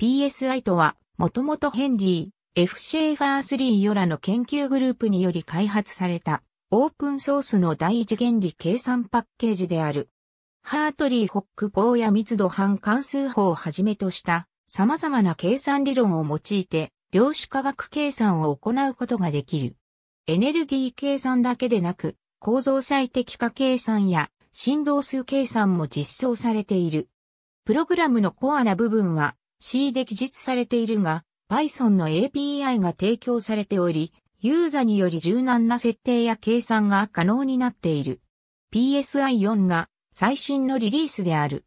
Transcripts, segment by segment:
PSI とは、もともとヘンリー、F. シェーファー3よらの研究グループにより開発された、オープンソースの第一原理計算パッケージである。ハートリー・ホック法や密度半関数法をはじめとした様々な計算理論を用いて量子化学計算を行うことができる。エネルギー計算だけでなく構造最適化計算や振動数計算も実装されている。プログラムのコアな部分は C で記述されているが、Python の API が提供されており、ユーザにより柔軟な設定や計算が可能になっている。PSI4 が最新のリリースである。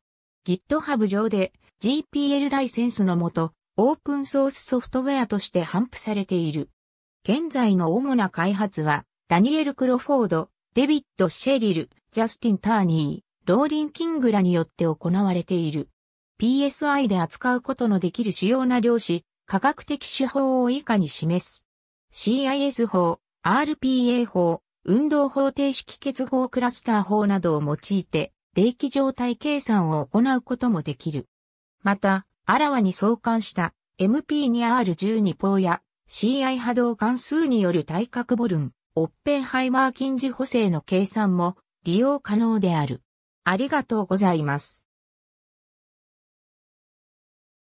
GitHub 上で GPL ライセンスのもと、オープンソースソフトウェアとして頒布されている。現在の主な開発は、ダニエル・クロフォード、デビッド・シェリル、ジャスティン・ターニー、ローリン・キングらによって行われている。PSI で扱うことのできる主要な量子、科学的手法を以下に示す。CIS 法、RPA 法、運動方程式結合クラスター法などを用いて、霊気状態計算を行うこともできる。また、あらわに相関した MP2R12 法や CI 波動関数による対角ボルン、オッペンハイマー近似補正の計算も利用可能である。ありがとうございます。